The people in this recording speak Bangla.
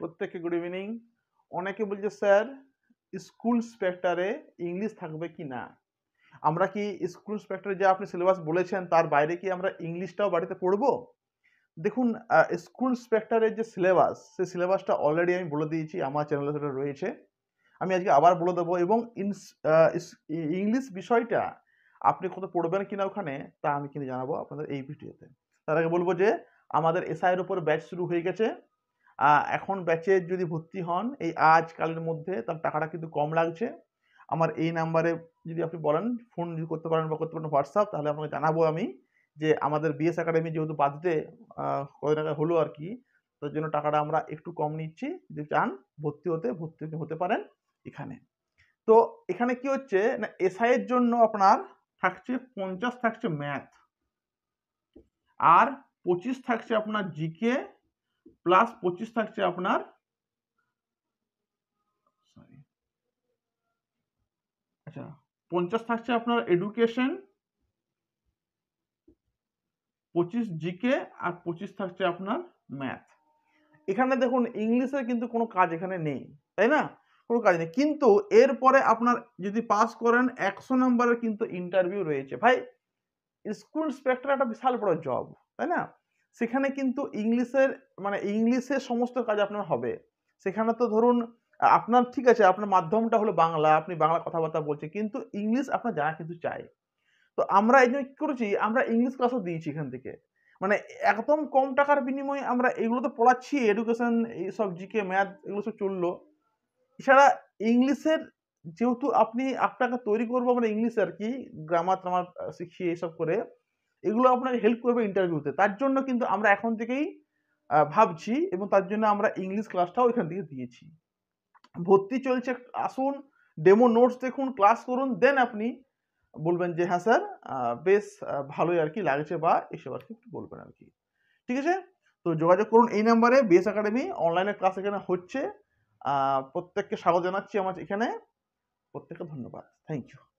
প্রত্যেককে গুড ইভিনিং অনেকে বলছে স্যার স্কুল স্পেক্টারে ইংলিশ থাকবে কি না আমরা কি স্কুল স্পেক্টারে যে আপনি সিলেবাস বলেছেন তার বাইরে কি আমরা ইংলিশটাও বাড়িতে পড়ব দেখুন স্কুল স্পেক্টারের যে সিলেবাস সেই সিলেবাসটা অলরেডি আমি বলে দিয়েছি আমার চ্যানেলে সেটা রয়েছে আমি আজকে আবার বলে দেবো এবং ইংলিশ বিষয়টা আপনি কত পড়বেন কিনা ওখানে তা আমি কিন্তু জানাবো আপনাদের এই ভিডিওতে তার আগে বলবো যে আমাদের এসআইয়ের উপর ব্যাচ শুরু হয়ে গেছে এখন ব্যাচে যদি ভর্তি হন এই আজকালের মধ্যে তার টাকাটা কিন্তু কম লাগছে আমার এই নাম্বারে যদি আপনি বলেন ফোন যদি করতে পারেন বা করতে পারেন হোয়াটসঅ্যাপ তাহলে আপনাকে জানাবো আমি যে আমাদের বিএস একাডেমি যেহেতু বাজেটে কয়েক টাকা হলো আর কি তার জন্য টাকাটা আমরা একটু কম নিচ্ছি যদি চান ভর্তি হতে ভর্তি হতে পারেন এখানে তো এখানে কি হচ্ছে না এসআইয়ের জন্য আপনার থাকছে পঞ্চাশ থাকছে ম্যাথ আর পঁচিশ থাকছে আপনার জিকে প্লাস পঁচিশ থাকছে আপনার আচ্ছা পঞ্চাশ থাকছে আপনার এডুকেশন পঁচিশ জিকে আর পঁচিশ থাকছে আপনার ম্যাথ এখানে দেখুন ইংলিশের কিন্তু কোনো কাজ এখানে নেই তাই না কোনো কাজ নেই কিন্তু এরপরে আপনার যদি পাস করেন একশো নম্বরের কিন্তু ইন্টারভিউ রয়েছে ভাই স্কুল ইন্সপেক্টর একটা বিশাল বড় জব তাই না সেখানে কিন্তু ইংলিশের মানে ইংলিশের সমস্ত কাজ আপনার হবে সেখানে তো ধরুন আপনার ঠিক আছে আপনার মাধ্যমটা হলো বাংলা আপনি বাংলা কথাবার্তা বলছেন কিন্তু ইংলিশ আপনার জানা কিন্তু চাই তো আমরা এই জন্য কী করেছি আমরা ইংলিশ ক্লাসও দিয়েছি এখান থেকে মানে একদম কম টাকার বিনিময়ে আমরা এগুলো তো পড়াচ্ছি এডুকেশন এইসব জিকে ম্যাথ এগুলো সব চললো এছাড়া ইংলিশের যেহেতু আপনি আপনাকে তৈরি করবো আমরা ইংলিশ আর কি গ্রামার ট্রামার শিখিয়ে এইসব করে এগুলো আপনাকে হেল্প করবে ইন্টারভিউতে তার জন্য কিন্তু আমরা এখন থেকেই ভাবছি এবং তার জন্য আমরা ইংলিশ ক্লাসটাও এখান থেকে দিয়েছি ভর্তি চলছে আসুন ডেমো নোটস দেখুন ক্লাস করুন দেন আপনি বলবেন যে হ্যাঁ স্যার বেশ ভালোই আর কি লাগছে বা এসব আর কি বলবেন আর কি ঠিক আছে তো যোগাযোগ করুন এই নাম্বারে বিএস একাডেমি অনলাইনে ক্লাস এখানে হচ্ছে প্রত্যেককে স্বাগত জানাচ্ছি আমার এখানে প্রত্যেককে ধন্যবাদ থ্যাংক ইউ